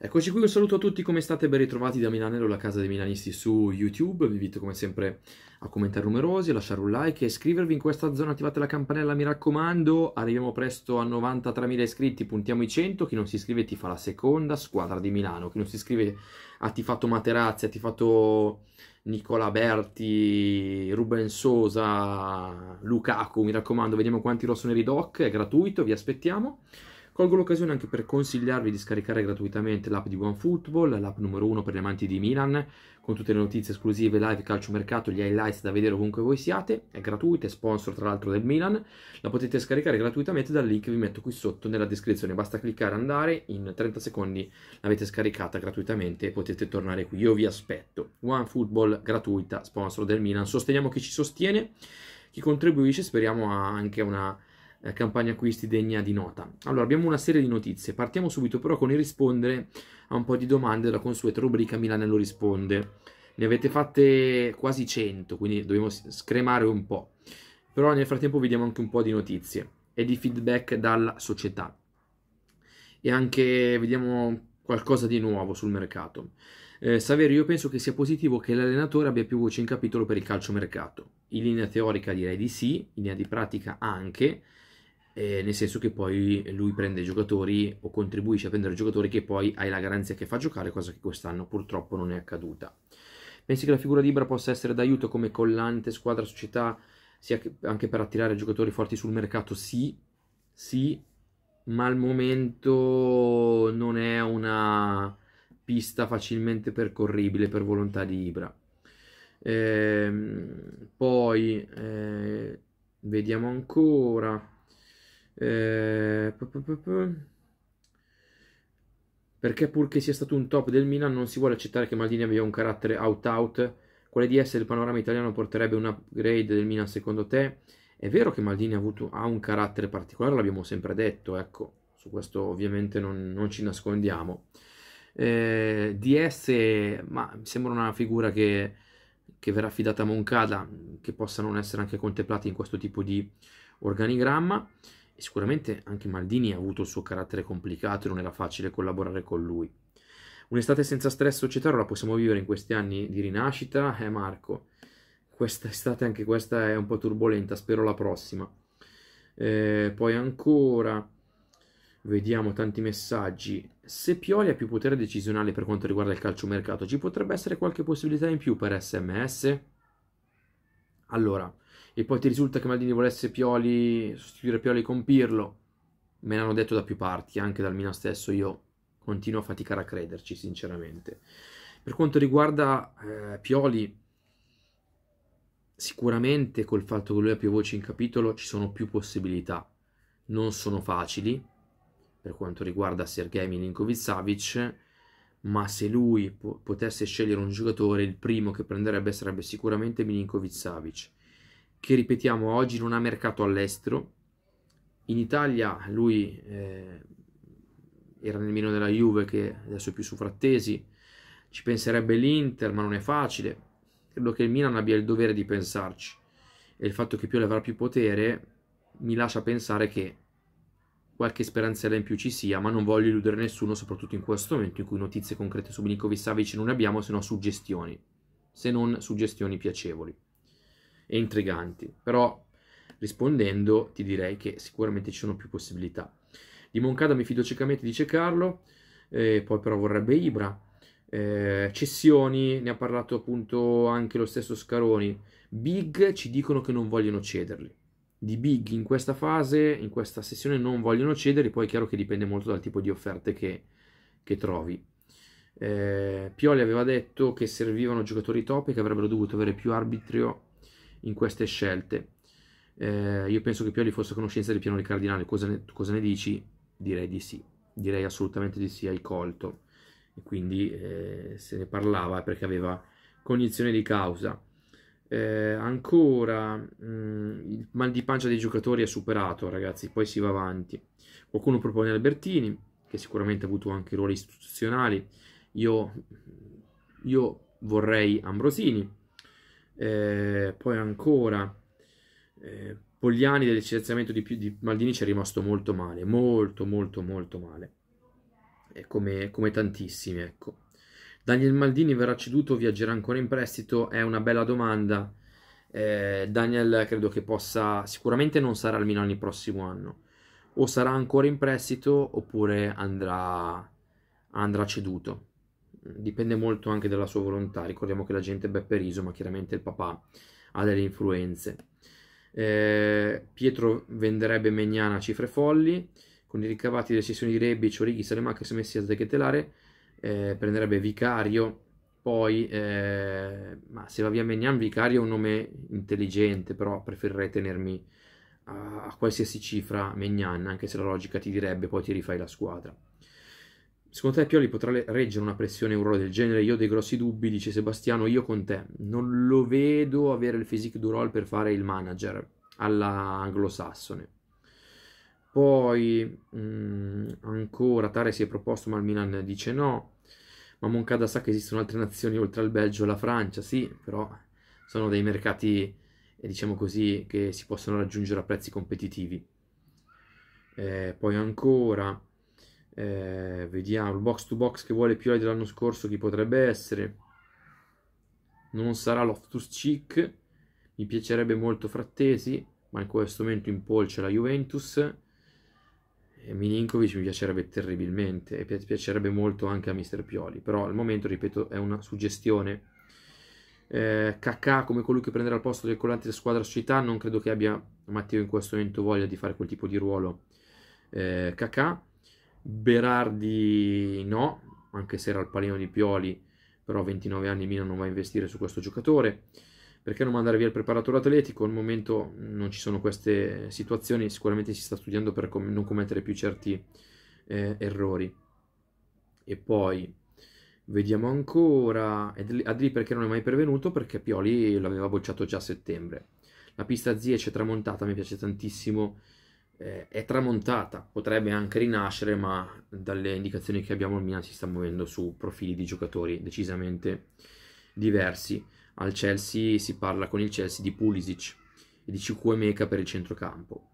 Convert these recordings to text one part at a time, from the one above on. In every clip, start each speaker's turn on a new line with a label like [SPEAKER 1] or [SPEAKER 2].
[SPEAKER 1] Eccoci qui, un saluto a tutti, come state? Ben ritrovati da Milanello, la casa dei milanisti su YouTube. Vi invito come sempre a commentare numerosi, a lasciare un like e iscrivervi in questa zona, attivate la campanella, mi raccomando. Arriviamo presto a 93.000 iscritti, puntiamo i 100. Chi non si iscrive ti fa la seconda squadra di Milano. Chi non si iscrive ha tifato Materazzi, ha tifato Nicola Berti, Ruben Sosa, Lukaku, mi raccomando. Vediamo quanti rossoneri doc, è gratuito, vi aspettiamo. Colgo l'occasione anche per consigliarvi di scaricare gratuitamente l'app di OneFootball, l'app numero uno per gli amanti di Milan, con tutte le notizie esclusive, live, calcio mercato, gli highlights da vedere ovunque voi siate. È gratuita, è sponsor tra l'altro del Milan. La potete scaricare gratuitamente dal link che vi metto qui sotto nella descrizione. Basta cliccare andare, in 30 secondi l'avete scaricata gratuitamente e potete tornare qui. Io vi aspetto. OneFootball gratuita, sponsor del Milan. Sosteniamo chi ci sostiene, chi contribuisce, speriamo anche una eh, campagna acquisti degna di nota. Allora, abbiamo una serie di notizie. Partiamo subito però con il rispondere a un po' di domande della consueta rubrica Milanello risponde. Ne avete fatte quasi 100, quindi dobbiamo scremare un po'. Però nel frattempo vediamo anche un po' di notizie e di feedback dalla società. E anche vediamo qualcosa di nuovo sul mercato. Eh, Saverio, io penso che sia positivo che l'allenatore abbia più voce in capitolo per il calciomercato. In linea teorica direi di sì, in linea di pratica anche, eh, nel senso che poi lui prende giocatori o contribuisce a prendere giocatori che poi hai la garanzia che fa giocare, cosa che quest'anno purtroppo non è accaduta. Pensi che la figura di Ibra possa essere d'aiuto come collante, squadra, società, sia anche per attirare giocatori forti sul mercato? Sì, sì, ma al momento non è una pista facilmente percorribile per volontà di Ibra. Ehm, poi eh, vediamo ancora. Eh, perché purché sia stato un top del Milan non si vuole accettare che Maldini abbia un carattere out-out. Quale di esse del panorama italiano porterebbe un upgrade del Milan secondo te? È vero che Maldini ha, avuto, ha un carattere particolare, l'abbiamo sempre detto, ecco, su questo ovviamente non, non ci nascondiamo. Eh, di ma mi sembra una figura che, che verrà affidata a Moncada, che possa non essere anche contemplata in questo tipo di organigramma. E sicuramente anche Maldini ha avuto il suo carattere complicato e non era facile collaborare con lui. Un'estate senza stress societario la possiamo vivere in questi anni di rinascita, eh Marco? Questa estate anche questa è un po' turbolenta, spero la prossima. Eh, poi ancora, vediamo tanti messaggi. Se Pioli ha più potere decisionale per quanto riguarda il calciomercato, ci potrebbe essere qualche possibilità in più per SMS? Allora, e poi ti risulta che Maldini volesse Pioli, sostituire Pioli con Pirlo, me l'hanno detto da più parti, anche dal Milan stesso, io continuo a faticare a crederci, sinceramente. Per quanto riguarda eh, Pioli, sicuramente col fatto che lui ha più voci in capitolo ci sono più possibilità, non sono facili per quanto riguarda Sergei Milinkovic-Savic, ma se lui po- potesse scegliere un giocatore, il primo che prenderebbe sarebbe sicuramente Milinkovic-Savic che ripetiamo oggi non ha mercato all'estero. In Italia lui eh, era nel meno della Juve che adesso è più su Frattesi, ci penserebbe l'Inter ma non è facile. Credo che il Milan abbia il dovere di pensarci e il fatto che Pioli avrà più potere mi lascia pensare che qualche speranzella in più ci sia, ma non voglio illudere nessuno, soprattutto in questo momento in cui notizie concrete su Milinkovic Savic non abbiamo, se no suggestioni, se non suggestioni piacevoli e intriganti, però rispondendo ti direi che sicuramente ci sono più possibilità. Di Moncada mi fido ciecamente di Cecarlo, eh, poi però vorrebbe Ibra. Eh, cessioni, ne ha parlato appunto anche lo stesso Scaroni. Big ci dicono che non vogliono cederli. Di Big in questa fase, in questa sessione non vogliono cederli, poi è chiaro che dipende molto dal tipo di offerte che, che trovi. Eh, Pioli aveva detto che servivano giocatori top e che avrebbero dovuto avere più arbitrio in queste scelte. Eh, io penso che Pioli fosse a conoscenza del piano del Cardinale, cosa ne, cosa ne dici? Direi di sì, direi assolutamente di sì, hai colto. E quindi eh, se ne parlava perché aveva cognizione di causa. Eh, ancora mh, mm, il mal di pancia dei giocatori è superato, ragazzi, poi si va avanti. Qualcuno propone Albertini, che sicuramente ha avuto anche ruoli istituzionali. Io, io vorrei Ambrosini, eh, poi ancora eh, Pogliani del licenziamento di, di, Maldini ci è rimasto molto male, molto molto molto male, eh, come, come, tantissimi ecco. Daniel Maldini verrà ceduto, o viaggerà ancora in prestito, è una bella domanda, eh, Daniel credo che possa, sicuramente non sarà al Milan il prossimo anno, o sarà ancora in prestito oppure andrà, andrà ceduto dipende molto anche dalla sua volontà. Ricordiamo che la gente è Beppe Riso, ma chiaramente il papà ha delle influenze. Eh, Pietro venderebbe Megnana a cifre folli, con i ricavati delle sessioni di Rebic, Orighi, Salemacchis, Messias, De Chetelare, eh, prenderebbe Vicario, poi, eh, ma se va via Megnan, Vicario è un nome intelligente, però preferirei tenermi a, a qualsiasi cifra Megnan, anche se la logica ti direbbe poi ti rifai la squadra. Secondo te Pioli potrà reggere una pressione un ruolo del genere? Io ho dei grossi dubbi, dice Sebastiano, io con te. Non lo vedo avere il physique du role per fare il manager alla anglosassone. Poi mh, mm, ancora Tare si è proposto ma il Milan dice no. Ma Moncada sa che esistono altre nazioni oltre al Belgio e alla Francia, sì, però sono dei mercati, eh, diciamo così, che si possono raggiungere a prezzi competitivi. Eh, poi ancora eh, vediamo il box to box che vuole più dell'anno scorso chi potrebbe essere non sarà Loftus Cheek mi piacerebbe molto Frattesi ma in questo momento in Paul c'è la Juventus e Milinkovic mi piacerebbe terribilmente e piacerebbe molto anche a Mister Pioli però al momento ripeto è una suggestione eh, Kakà come colui che prenderà il posto del collante della squadra società non credo che abbia Matteo in questo momento voglia di fare quel tipo di ruolo eh, Kakà Berardi no, anche se era il palino di Pioli, però a 29 anni Milan non va a investire su questo giocatore. Perché non mandare via il preparatore atletico? Al momento non ci sono queste situazioni, sicuramente si sta studiando per com- non commettere più certi eh, errori. E poi vediamo ancora, Adli perché non è mai pervenuto? Perché Pioli l'aveva bocciato già a settembre. La pista Ziyech è tramontata, mi piace tantissimo eh, è tramontata, potrebbe anche rinascere, ma dalle indicazioni che abbiamo il Milan si sta muovendo su profili di giocatori decisamente diversi. Al Chelsea si parla con il Chelsea di Pulisic e di Meca per il centrocampo.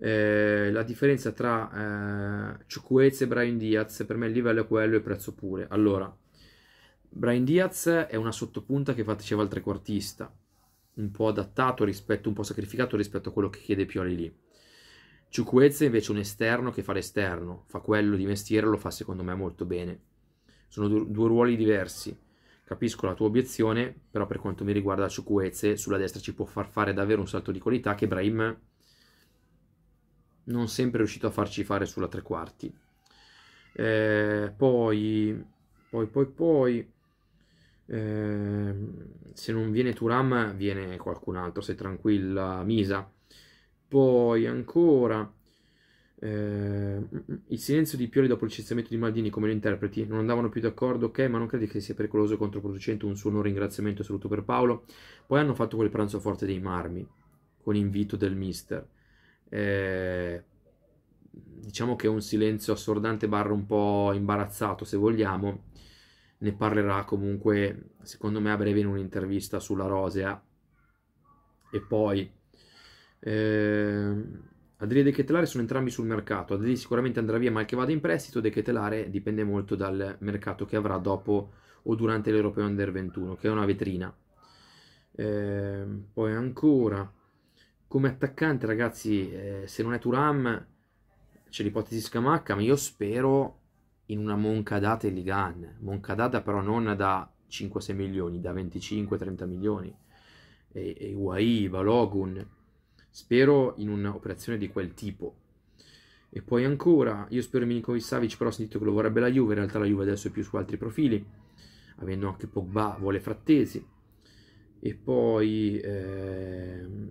[SPEAKER 1] Eh, la differenza tra eh, Cicuez e Brian Diaz per me il livello è quello e il prezzo pure. Allora, Brian Diaz è una sottopunta che faceva il trequartista, un po' adattato rispetto, un po' sacrificato rispetto a quello che chiede Pioli lì. Ciucuezza invece è un esterno che fa l'esterno, fa quello di mestiere, lo fa secondo me molto bene. Sono due ruoli diversi. Capisco la tua obiezione, però per quanto mi riguarda Ciucuezze sulla destra ci può far fare davvero un salto di qualità che Brahim non sempre è riuscito a farci fare sulla tre quarti. Eh, poi, poi, poi, poi eh, se non viene Turam viene qualcun altro, sei tranquilla, Misa poi ancora eh, il silenzio di Pioli dopo il licenziamento di Maldini, come lo interpreti? Non andavano più d'accordo, ok, ma non credi che sia pericoloso e controproducente un suo non ringraziamento e saluto per Paolo? Poi hanno fatto quel pranzo forte dei marmi, con invito del mister. Eh, diciamo che è un silenzio assordante barra un po' imbarazzato, se vogliamo. Ne parlerà comunque, secondo me, a breve in un'intervista sulla Rosea. E poi eh, Adriano e Chetelare sono entrambi sul mercato. Adriano sicuramente andrà via, ma che vada in prestito. De Chetelare dipende molto dal mercato che avrà dopo o durante l'Europeo Under 21, che è una vetrina. Eh, poi ancora, come attaccante, ragazzi, eh, se non è Turam, c'è l'ipotesi Scamacca, ma io spero in una Moncadata e Ligan. Moncadata però non da 5-6 milioni, da 25-30 milioni. E, e Uai, Balogun Spero in un'operazione di quel tipo. E poi ancora, io spero in Milinkovic Savic, però ho sentito che lo vorrebbe la Juve, in realtà la Juve adesso è più su altri profili, avendo anche Pogba, vuole Frattesi. E poi ehm,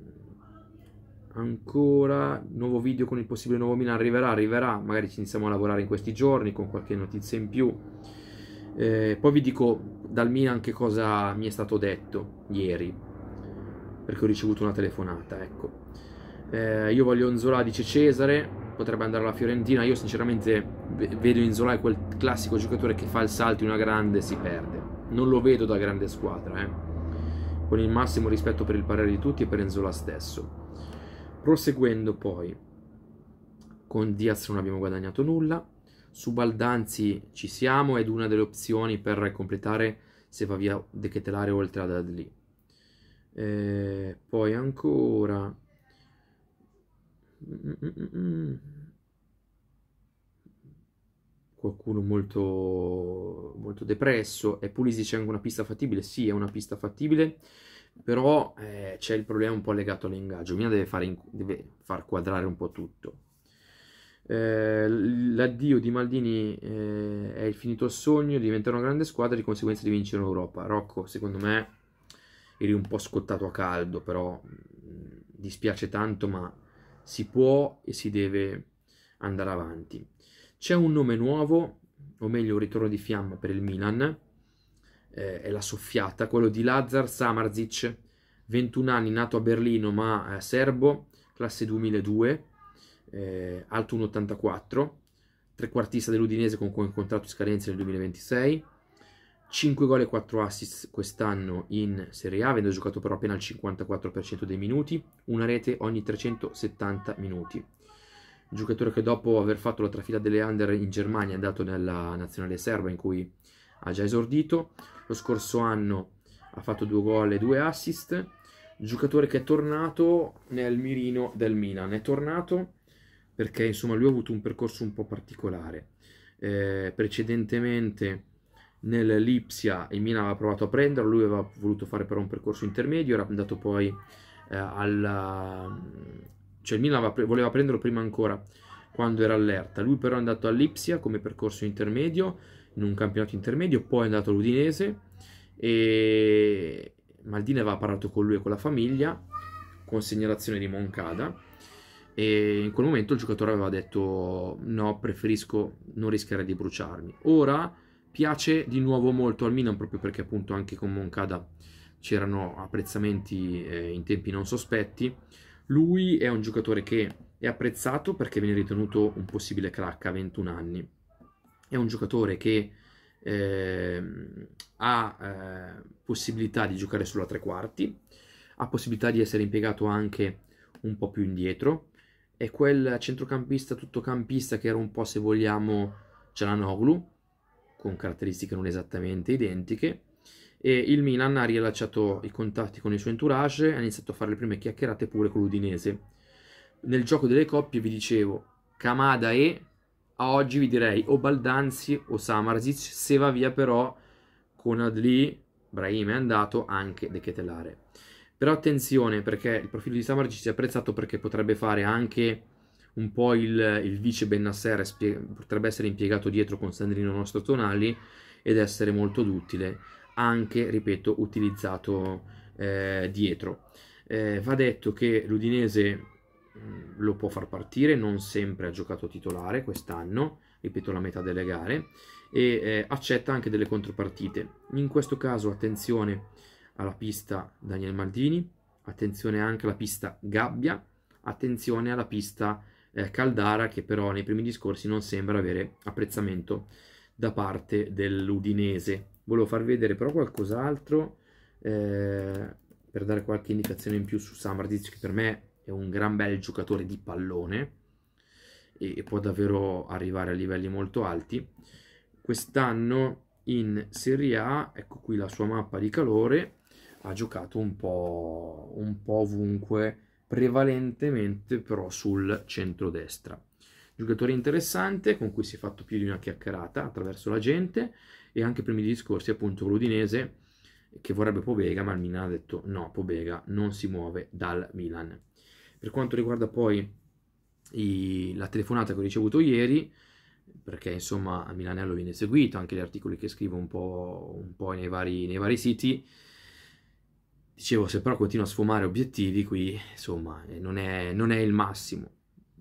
[SPEAKER 1] ancora, nuovo video con il possibile nuovo Milan, arriverà, arriverà, magari ci iniziamo a lavorare in questi giorni con qualche notizia in più. Eh, poi vi dico dal Milan che cosa mi è stato detto ieri perché ho ricevuto una telefonata, ecco. Eh, io voglio Inzola, dice Cesare, potrebbe andare alla Fiorentina, io sinceramente vedo Inzola è quel classico giocatore che fa il salto in una grande e si perde. Non lo vedo da grande squadra, eh. Con il massimo rispetto per il parere di tutti e per Inzola stesso. Proseguendo poi, con Diaz non abbiamo guadagnato nulla, su Baldanzi ci siamo ed una delle opzioni per completare se va via Dechetelare oltre ad Adli. Eh, poi ancora... Qualcuno molto, molto depresso. E Pulisi c'è anche una pista fattibile? Sì, è una pista fattibile però eh, c'è il problema un po' legato all'ingaggio. Mina deve, deve, far quadrare un po' tutto. Eh, l'addio di Maldini eh, è il finito sogno di diventare una grande squadra e di conseguenza di vincere l'Europa. Rocco, secondo me, eri un po' scottato a caldo, però mm, dispiace tanto, ma si può e si deve andare avanti. C'è un nome nuovo, o meglio un ritorno di fiamma per il Milan, eh, è la soffiata, quello di Lazar Samarzic, 21 anni, nato a Berlino ma eh, serbo, classe 2002, eh, alto 1,84, trequartista dell'Udinese con cui ha incontrato scadenze nel 2026, 5 gol e 4 assist quest'anno in Serie A, avendo giocato però appena il 54% dei minuti, una rete ogni 370 minuti. giocatore che dopo aver fatto la trafila delle under in Germania è andato nella nazionale serba in cui ha già esordito. Lo scorso anno ha fatto 2 gol e 2 assist. Giocatore che è tornato nel mirino del Milan. È tornato perché insomma lui ha avuto un percorso un po' particolare. Eh, precedentemente nell'Ipsia il Milan aveva provato a prenderlo, lui aveva voluto fare però un percorso intermedio, era andato poi eh, alla... Mm, cioè il Milan aveva, voleva prenderlo prima ancora quando era allerta, lui però è andato all'Ipsia come percorso intermedio, in un campionato intermedio, poi è andato all'Udinese e Maldini aveva parlato con lui e con la famiglia, con segnalazione di Moncada e in quel momento il giocatore aveva detto no, preferisco non rischiare di bruciarmi. Ora Piace di nuovo molto al Milan proprio perché appunto anche con Moncada c'erano apprezzamenti eh, in tempi non sospetti. Lui è un giocatore che è apprezzato perché viene ritenuto un possibile crack a 21 anni. È un giocatore che eh, ha eh, possibilità di giocare solo a tre quarti, ha possibilità di essere impiegato anche un po' più indietro. È quel centrocampista, tuttocampista che era un po', se vogliamo, Cialanoglu, con caratteristiche non esattamente identiche e il Milan ha riallacciato i contatti con il suo entourage e ha iniziato a fare le prime chiacchierate pure con l'Udinese. Nel gioco delle coppie vi dicevo Kamada e a oggi vi direi o Baldanzi o Samarzic, se va via però con Adli, Brahim è andato, anche De Ketelare. Però attenzione perché il profilo di Samarzic è apprezzato perché potrebbe fare anche un po' il, il vice Bennassera spie- potrebbe essere impiegato dietro con Sandrino Nostro Tonali ed essere molto d'utile, anche, ripeto, utilizzato eh, dietro. Eh, va detto che l'Udinese mm, lo può far partire, non sempre ha giocato titolare quest'anno, ripeto la metà delle gare, e eh, accetta anche delle contropartite. In questo caso attenzione alla pista Daniel Maldini, attenzione anche alla pista Gabbia, attenzione alla pista eh, Caldara che però nei primi discorsi non sembra avere apprezzamento da parte dell'Udinese. Volevo far vedere però qualcos'altro eh, per dare qualche indicazione in più su Samardic che per me è un gran bel giocatore di pallone e, e può davvero arrivare a livelli molto alti. Quest'anno in Serie A, ecco qui la sua mappa di calore, ha giocato un po', un po ovunque prevalentemente però sul centrodestra. Giocatore interessante con cui si è fatto più di una chiacchierata attraverso la gente e anche primi discorsi appunto l'Udinese che vorrebbe Pobega ma il Milan ha detto no Pobega non si muove dal Milan. Per quanto riguarda poi i, la telefonata che ho ricevuto ieri perché insomma a Milanello viene seguito anche gli articoli che scrivo un po', un po nei, vari, nei vari siti Dicevo, se però continua a sfumare obiettivi, qui insomma eh, non è, non è il massimo.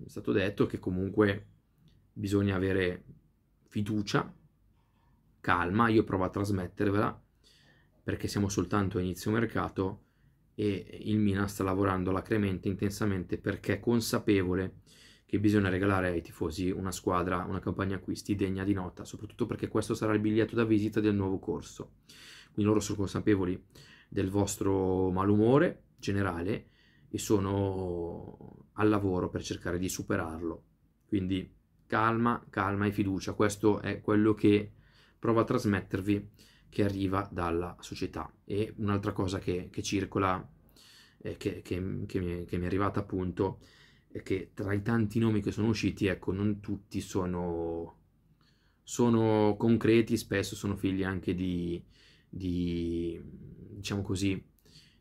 [SPEAKER 1] È stato detto che comunque bisogna avere fiducia, calma, io provo a trasmettervela perché siamo soltanto a inizio mercato e il Mina sta lavorando alacremente, intensamente perché è consapevole che bisogna regalare ai tifosi una squadra, una campagna acquisti degna di nota, soprattutto perché questo sarà il biglietto da visita del nuovo corso. Quindi loro sono consapevoli del vostro malumore generale e sono al lavoro per cercare di superarlo. Quindi calma, calma e fiducia, questo è quello che provo a trasmettervi che arriva dalla società. E un'altra cosa che, che circola, eh, che, che, che, mi, che mi è arrivata appunto, è che tra i tanti nomi che sono usciti, ecco, non tutti sono, sono concreti, spesso sono figli anche di, di diciamo così,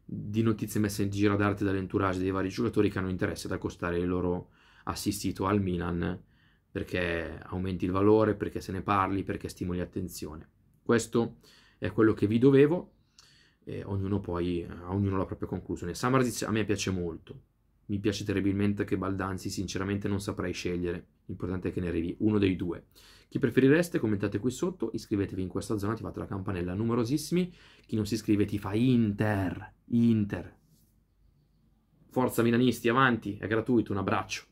[SPEAKER 1] di notizie messe in giro ad arte dall'entourage dei vari giocatori che hanno interesse ad accostare il loro assistito al Milan perché aumenti il valore, perché se ne parli, perché stimoli attenzione. Questo è quello che vi dovevo e ognuno poi ha eh, ognuno la propria conclusione. Samarzic a me piace molto, mi piace terribilmente che Baldanzi sinceramente non saprei scegliere L'importante è che ne arrivi uno dei due. Chi preferireste? Commentate qui sotto, iscrivetevi in questa zona, attivate la campanella, numerosissimi. Chi non si iscrive ti fa Inter, Inter. Forza Milanisti, avanti, è gratuito, un abbraccio.